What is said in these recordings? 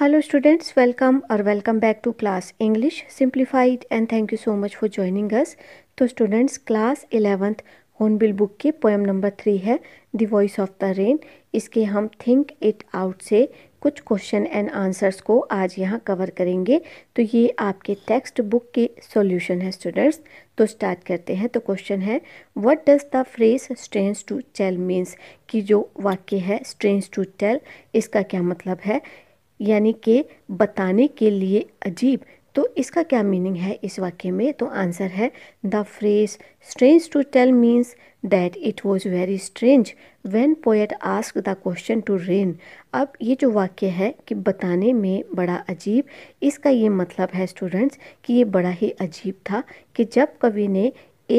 hello students welcome और welcome back to class English simplified and thank you so much for joining us तो students class 11th Hornbill book के poem number three है the voice of the rain इसके हम think it out से कुछ question and answers को आज यहाँ कवर करेंगे तो ये आपके टेक्स्ट बुक के सॉल्यूशन है स्टूडेंट्स तो स्टार्ट करते हैं तो क्वेश्चन है what does the phrase strange to tell means कि जो वाक्य है स्ट्रेंस टू टेल इसका क्या मतलब है यानी कि बताने के लिए अजीब तो इसका क्या मीनिंग है इस वाक्य में तो आंसर है the phrase strange to tell means that it was very strange when poet ask the question to rain अब ये जो वाक्य है कि बताने में बड़ा अजीब इसका ये मतलब है स्टूडेंट्स कि ये बड़ा ही अजीब था कि जब कवि ने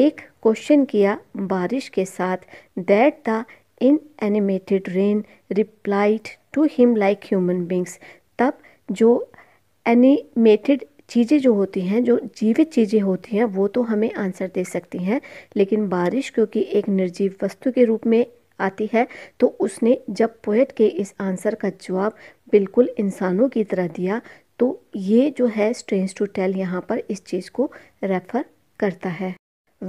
एक क्वेश्चन किया बारिश के साथ that the in animated rain replied to him like human beings तब जो एनिमेटेड चीज़ें जो होती हैं जो जीवित चीज़ें होती हैं वो तो हमें आंसर दे सकती हैं लेकिन बारिश क्योंकि एक निर्जीव वस्तु के रूप में आती है तो उसने जब पोएट के इस आंसर का जवाब बिल्कुल इंसानों की तरह दिया तो ये जो है स्ट्रेंस टू टेल यहाँ पर इस चीज़ को रेफर करता है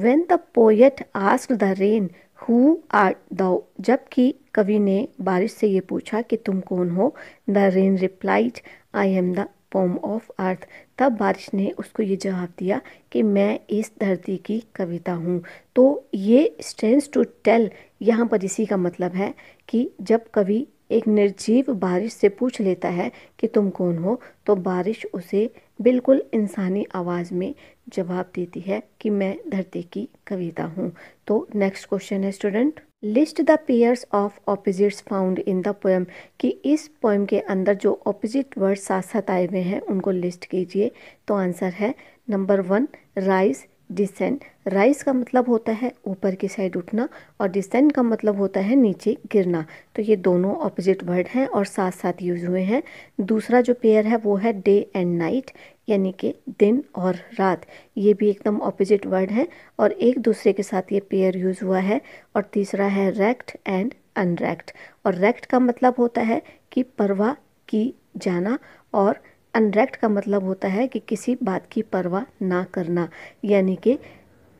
when the poet ask the rain who are thou जबकि कवि ने बारिश से ये पूछा कि तुम कौन हो the rain replied I am the poem of earth तब बारिश ने उसको ये जवाब दिया कि मैं इस धरती की कविता हूँ तो ये स्टेंस टू टेल यहाँ पर इसी का मतलब है कि जब कवि एक निर्जीव बारिश से पूछ लेता है कि तुम कौन हो तो बारिश उसे बिल्कुल इंसानी आवाज़ में जवाब देती है कि मैं धरती की कविता हूँ तो नेक्स्ट क्वेश्चन है student list the pairs of opposites found in the poem कि इस पोएम के अंदर जो ऑपोजिट वर्ड साथ साथ आए हुए हैं उनको लिस्ट कीजिए तो आंसर है number one rise descent rise का मतलब होता है ऊपर की साइड उठना और डिसेंट का मतलब होता है नीचे गिरना तो ये दोनों ऑपोजिट वर्ड हैं और साथ साथ यूज हुए हैं दूसरा जो पेयर है वो है डे एंड नाइट यानी कि दिन और रात ये भी एकदम ऑपोजिट वर्ड है और एक दूसरे के साथ ये पेयर यूज हुआ है और तीसरा है रैक्ट एंड अनरैक्ट और रैक्ट का मतलब होता है कि परवाह की जाना और अनरेक्ट का मतलब होता है कि किसी बात की परवाह ना करना यानी कि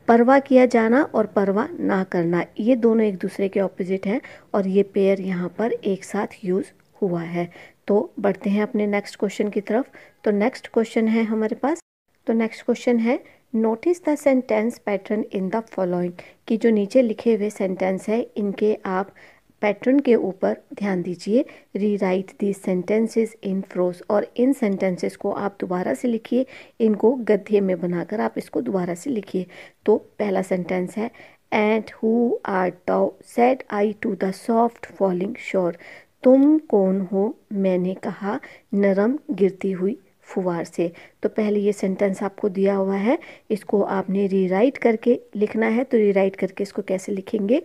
परवाह किया जाना और परवाह ना करना ये दोनों एक दूसरे के ऑपोजिट हैं और ये पेयर यहाँ पर एक साथ यूज़ हुआ है तो बढ़ते हैं अपने नेक्स्ट क्वेश्चन की तरफ तो नेक्स्ट क्वेश्चन है हमारे पास तो नेक्स्ट क्वेश्चन है notice the sentence pattern in the following कि जो नीचे लिखे हुए सेंटेंस है इनके आप पैटर्न के ऊपर ध्यान दीजिए rewrite the sentences in prose और इन सेंटेंसेस को आप दोबारा से लिखिए इनको गद्दे में बनाकर आप इसको दोबारा से लिखिए तो पहला सेंटेंस है and who are thou said I to the soft falling shower तुम कौन हो मैंने कहा नरम गिरती हुई फुवार से तो पहले ये सेंटेंस आपको दिया हुआ है इसको आपने रीराइट करके लिखना है तो रीराइट करके इसको कैसे लिखेंगे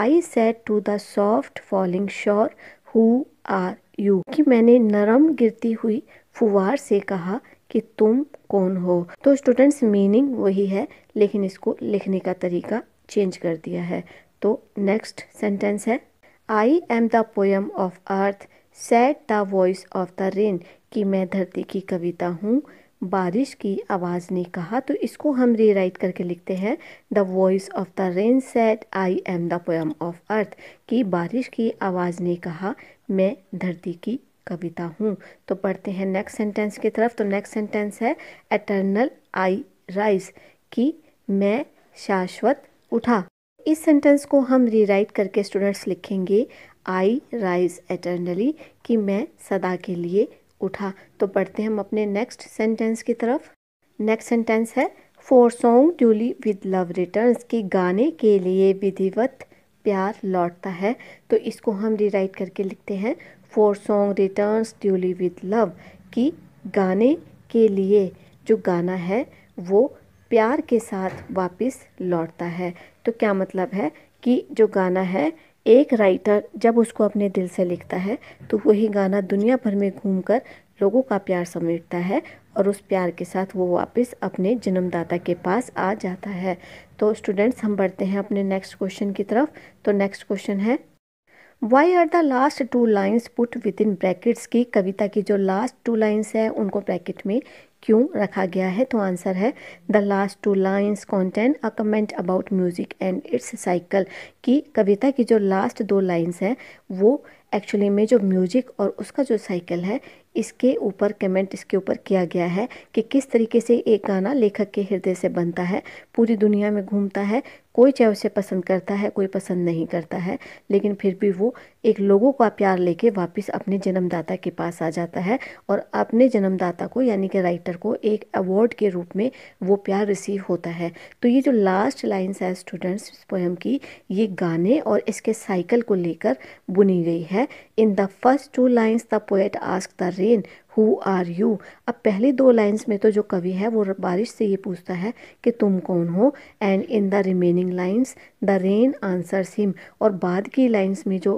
I said to the soft falling shower who are you कि मैंने नरम गिरती हुई फुवार से कहा कि तुम कौन हो तो स्टूडेंट्स मीनिंग वही है लेकिन इसको लिखने का तरीका चेंज कर दिया है तो नेक्स्ट सेंटेंस है I am the poem of earth said the voice of the rain कि मैं धरती की कविता हूँ बारिश की आवाज़ ने कहा तो इसको हम री राइट करके लिखते हैं the voice of the rain said I am the poem of earth कि बारिश की आवाज़ ने कहा मैं धरती की कविता हूँ तो पढ़ते हैं नेक्स्ट सेंटेंस की तरफ तो नेक्स्ट सेंटेंस है एटर्नल आई राइज कि मैं शाश्वत उठा इस सेंटेंस को हम रीराइट करके स्टूडेंट्स लिखेंगे आई राइज एटर्नली कि मैं सदा के लिए उठा तो पढ़ते हैं हम अपने नेक्स्ट सेंटेंस की तरफ नेक्स्ट सेंटेंस है for song duly with love returns कि गाने के लिए विधिवत प्यार लौटता है तो इसको हम रिराइट करके लिखते हैं for song returns duly with love कि गाने के लिए जो गाना है वो प्यार के साथ वापस लौटता है तो क्या मतलब है कि जो गाना है एक राइटर जब उसको अपने दिल से लिखता है तो वही गाना दुनिया भर में घूमकर लोगों का प्यार समेटता है और उस प्यार के साथ वो वापस अपने जन्मदाता के पास आ जाता है तो स्टूडेंट्स हम बढ़ते हैं अपने नेक्स्ट क्वेश्चन की तरफ तो नेक्स्ट क्वेश्चन है why are the last two lines put within brackets की कविता की जो लास्ट टू लाइन्स है उनको ब्रैकेट में क्यों रखा गया है तो आंसर है the last two lines content a comment about music and its cycle की कविता की जो लास्ट दो लाइन्स हैं वो एक्चुअली में जो म्यूज़िक और उसका जो साइकिल है इसके ऊपर कमेंट इसके ऊपर किया गया है कि किस तरीके से एक गाना लेखक के हृदय से बनता है पूरी दुनिया में घूमता है कोई चाहे उसे पसंद करता है कोई पसंद नहीं करता है लेकिन फिर भी वो एक लोगों का प्यार लेके वापस अपने जन्मदाता के पास आ जाता है और अपने जन्मदाता को यानी कि राइटर को एक अवार्ड के रूप में वो प्यार रिसीव होता है तो ये जो लास्ट लाइन्स है स्टूडेंट्स पोएम की ये गाने और इसके साइकिल को लेकर बुनी गई है in the first two lines the poet ask the الآخرين who are you अब पहली दो लाइन्स में तो जो कवि है वो बारिश से ये पूछता है कि तुम कौन हो and in the remaining lines the rain answers him और बाद की लाइन्स में जो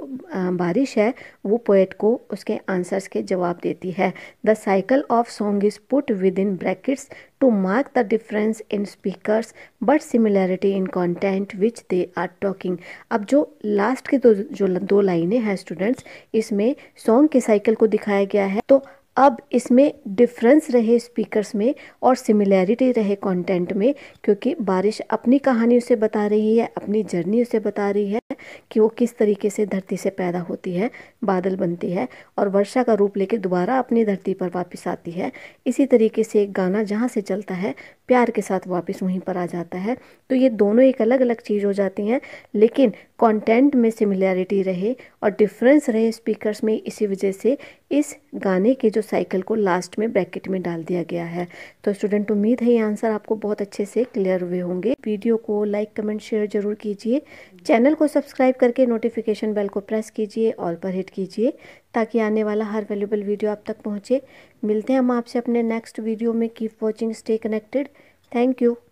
बारिश है वो पोएट को उसके आंसर्स के जवाब देती है the cycle of song is put within brackets to mark the difference in speaker but similarity in content which they are talking अब जो लास्ट के दो जो दो लाइने हैं स्टूडेंट्स इसमें सॉन्ग के साइकिल को दिखाया गया है तो अब इसमें डिफरेंस रहे स्पीकर्स में और सिमिलैरिटी रहे कंटेंट में क्योंकि बारिश अपनी कहानी उसे बता रही है अपनी जर्नी उसे बता रही है कि वो किस तरीके से धरती से पैदा होती है बादल बनती है और वर्षा का रूप लेके दोबारा अपनी धरती पर वापस आती है इसी तरीके से एक गाना जहाँ से चलता है प्यार के साथ वापस वहीं पर आ जाता है तो ये दोनों एक अलग अलग चीज़ हो जाती हैं लेकिन कंटेंट में सिमिलैरिटी रहे और डिफरेंस रहे स्पीकर्स में इसी वजह से इस गाने के जो साइकिल को लास्ट में ब्रैकेट में डाल दिया गया है तो स्टूडेंट उम्मीद है ये आंसर आपको बहुत अच्छे से क्लियर हुए होंगे वीडियो को लाइक कमेंट शेयर जरूर कीजिए चैनल को सब्सक्राइब करके नोटिफिकेशन बेल को प्रेस कीजिए ऑल पर हिट कीजिए ताकि आने वाला हर वैल्यूबल वीडियो आप तक पहुँचे मिलते हैं हम आपसे अपने नेक्स्ट वीडियो में keep watching stay connected thank you